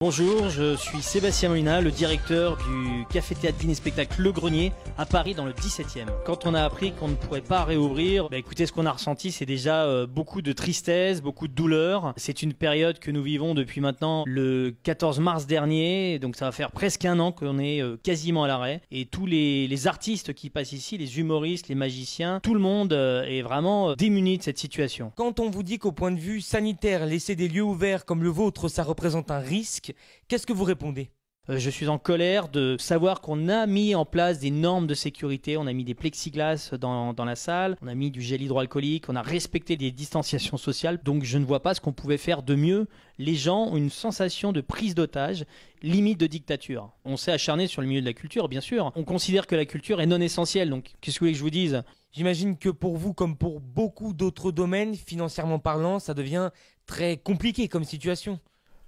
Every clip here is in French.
Bonjour, je suis Sébastien Molina, le directeur du Café Théâtre et Spectacle Le Grenier à Paris dans le 17e. Quand on a appris qu'on ne pourrait pas réouvrir, bah écoutez, ce qu'on a ressenti, c'est déjà euh, beaucoup de tristesse, beaucoup de douleur. C'est une période que nous vivons depuis maintenant le 14 mars dernier, donc ça va faire presque un an qu'on est euh, quasiment à l'arrêt. Et tous les, artistes qui passent ici, les humoristes, les magiciens, tout le monde euh, est vraiment démuni de cette situation. Quand on vous dit qu'au point de vue sanitaire, laisser des lieux ouverts comme le vôtre, ça représente un risque, Qu'est-ce que vous répondez euh, je suis en colère de savoir qu'on a mis en place des normes de sécurité, on a mis des plexiglas dans, dans, la salle, on a mis du gel hydroalcoolique, on a respecté des distanciations sociales, donc je ne vois pas ce qu'on pouvait faire de mieux. Les gens ont une sensation de prise d'otage, limite de dictature. On s'est acharné sur le milieu de la culture, bien sûr. On considère que la culture est non essentielle, donc qu'est-ce que vous voulez que je vous dise J'imagine que pour vous, comme pour beaucoup d'autres domaines, financièrement parlant, ça devient très compliqué comme situation.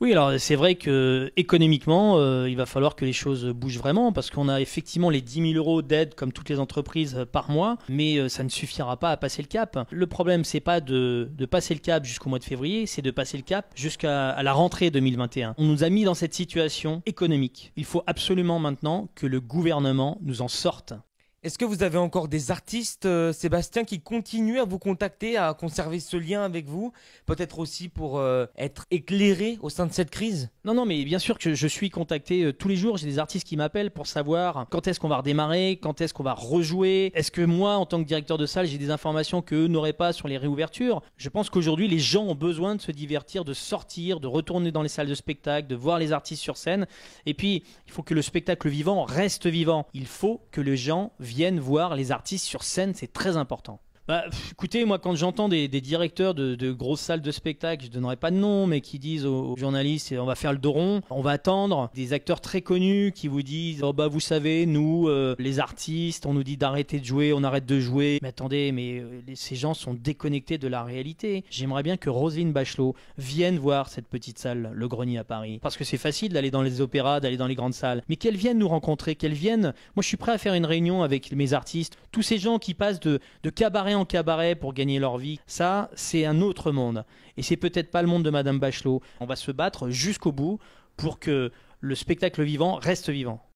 Oui, alors c'est vrai que économiquement, euh, il va falloir que les choses bougent vraiment parce qu'on a effectivement les 10 000 euros d'aide comme toutes les entreprises euh, par mois, mais euh, ça ne suffira pas à passer le cap. Le problème, c'est pas de, de, passer le cap jusqu'au mois de février, c'est de passer le cap jusqu'à la rentrée 2021. On nous a mis dans cette situation économique. Il faut absolument maintenant que le gouvernement nous en sorte. Est-ce que vous avez encore des artistes, euh, Sébastien, qui continuent à vous contacter, à conserver ce lien avec vous Peut-être aussi pour euh, être éclairé au sein de cette crise Non, non, mais bien sûr que je suis contacté euh, tous les jours. J'ai des artistes qui m'appellent pour savoir quand est-ce qu'on va redémarrer, quand est-ce qu'on va rejouer. Est-ce que moi, en tant que directeur de salle, j'ai des informations qu'eux n'auraient pas sur les réouvertures Je pense qu'aujourd'hui, les gens ont besoin de se divertir, de sortir, de retourner dans les salles de spectacle, de voir les artistes sur scène. Et puis, il faut que le spectacle vivant reste vivant. Il faut que les gens viennent voir les artistes sur scène, c'est très important. Bah, écoutez, moi, quand j'entends des, directeurs de, grosses salles de spectacle, je donnerai pas de nom, mais qui disent aux, journalistes, on va faire le doron, on va attendre des acteurs très connus qui vous disent, oh bah vous savez, nous, euh, les artistes, on nous dit d'arrêter de jouer, on arrête de jouer. Mais attendez, mais euh, ces gens sont déconnectés de la réalité. J'aimerais bien que Roselyne Bachelot vienne voir cette petite salle, le Grenier à Paris, parce que c'est facile d'aller dans les opéras, d'aller dans les grandes salles, mais qu'elle vienne nous rencontrer, qu'elle vienne. Moi, je suis prêt à faire une réunion avec mes artistes, tous ces gens qui passent de, de cabaret en cabaret pour gagner leur vie. Ça, c'est un autre monde. Et c'est peut-être pas le monde de Madame Bachelot. On va se battre jusqu'au bout pour que le spectacle vivant reste vivant.